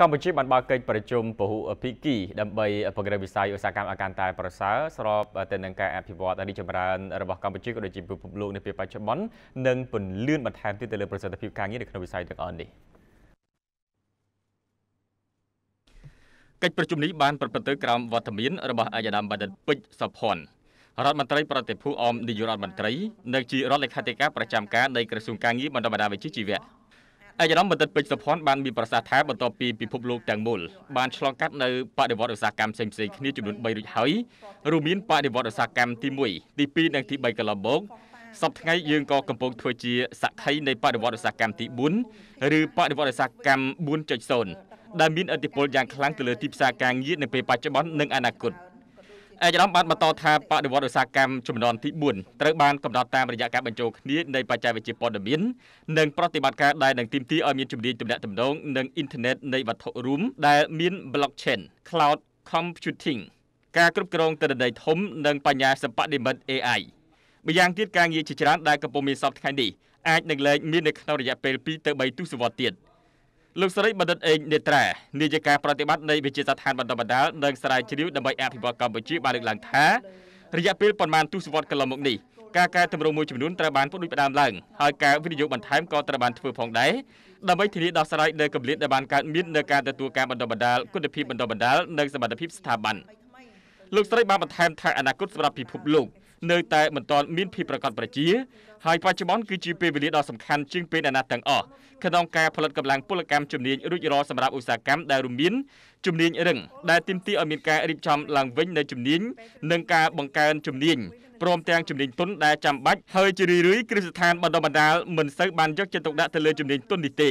កម្ពុជាបានបើកកិច្ចប្រជុំពហុភាគីដើម្បីពង្រឹងវិស័យឧស្សាហកម្មឲ្យកាន់តែប្រសើរស្របទៅនឹងការអភិវឌ្ឍរីកចម្រើនរបស់កម្ពុជាក៏ដូចជាពិភពលោកនៅពេលបច្ចុប្បន្ននិងពន្លឿនបន្ថែមទៀតទៅលើប្រសិទ្ធភាពការងារនៅក្នុងវិស័យទាំងអស់នេះកិច្ចប្រជុំនេះបានប្រព្រឹត្តទៅក្រោមវត្តមានរបស់អាយដាមបណ្ឌិតពេជ្រសុភ័ណ្ឌរដ្ឋមន្ត្រីប្រតិភូអមនាយករដ្ឋមន្ត្រីនិងជារដ្ឋលេខាធិការប្រចាំការនៃក្រសួងការងារបណ្ដបណ្ដាវិជ្ជាជីវៈឯកឧត្តមបណ្ឌិតពេជ្រសុភ័ណ្ឌបានមានប្រសាសន៍ថាបន្ទាប់ពីពិភពលោកទាំងមូលបានឆ្លងកាត់នៅបដិវត្តឧស្សាហកម្មផ្សេងៗគ្នាចំនួន3រួចហើយរួមមានបដិវត្តឧស្សាហកម្មទី1ទី2និងទី3កន្លងមកសប្តាហ៍ថ្ងៃយើងក៏កំពុងធ្វើជាសក្ខីនៃបដិវត្តឧស្សាហកម្មទី4ឬបដិវត្តឧស្សាហកម្ម4.0ដែលមានឥទ្ធិពលយ៉ាងខ្លាំងទៅលើទីផ្សារការងារនៅពេលបច្ចុប្បន្ននិងអនាគត។ឯកឧត្តមបានបន្តថាបដិវត្តឧស្សាហកម្មជំនាន់ទី4ត្រូវបានកំណត់តាមរយៈការបញ្ចូលគ្នានៃបច្ចេកវិទ្យាព័ត៌មាន និងប្រតិបត្តិការដែលនឹងទីមទីឲ្យមានជំនាញទំនាក់ទំនងនិងអ៊ីនធឺណិតនៃវត្ថុរួមដែលមាន blockchain cloud computing ការគ្រប់គ្រងទិន្នន័យធំនិងបញ្ញាសិប្បនិម្មិត AI ម្យ៉ាងទៀតការងារជាច្រើនដែលកំពុងមានសពថ្ងៃនេះអាចនឹងលែងមាននៅក្នុងរយៈពេល2ទៅ3ទសវត្សរ៍ទៀត។លោកសេរីបណ្ឌិតអេងនេត្រានាយិកាប្រតិបត្តិនៃវិទ្យាស្ថានបណ្ដុះបណ្ដាលនិងស្រាវជ្រាវដើម្បីអភិវឌ្ឍកម្ពុជាបានលើកឡើងថារយៈពេលប្រមាណទសវត្សរ៍កន្លងមកនេះការកែតម្រូវមួយចំនួនត្រូវបានផ្ដួចផ្ដើមឡើងហើយការវិនិយោគបន្ថែមក៏ត្រូវបានធ្វើផងដែរដើម្បីធានាដោះស្រាយនៅកម្រិតដែលបានកើតមាននៅការទទួលការបណ្ដុះបណ្ដាលគុណភាពបណ្ដុះបណ្ដាលនិងសមត្ថភាពស្ថាប័នលោកស្រីបានបន្ថែមថាអនាគតសម្រាប់ពិភពលោកនៅតែមិនទាន់មានភាពប្រកបប្រជាហើយបច្ចុប្បន្នគឺជាពេលវេលាដ៏សំខាន់ជាងពេលណាទាំងអស់ក្នុងការផលិតកម្លាំងពលកម្មជំនាញរួចរាល់សម្រាប់ឧស្សាហកម្មដែលរួមមានជំនាញរឹងដែលទាមទារឲ្យមានការរៀបចំឡើងវិញនៃជំនាញនិងការបង្កើនជំនាញព្រមទាំងជំនាញទុនដែលចាំបាច់ហើយជារឿយៗគ្រឹះស្ថានបណ្ដុះបណ្ដាលមិនសូវបានយកចិត្តទុកដាក់ទៅលើជំនាញទុននេះទេ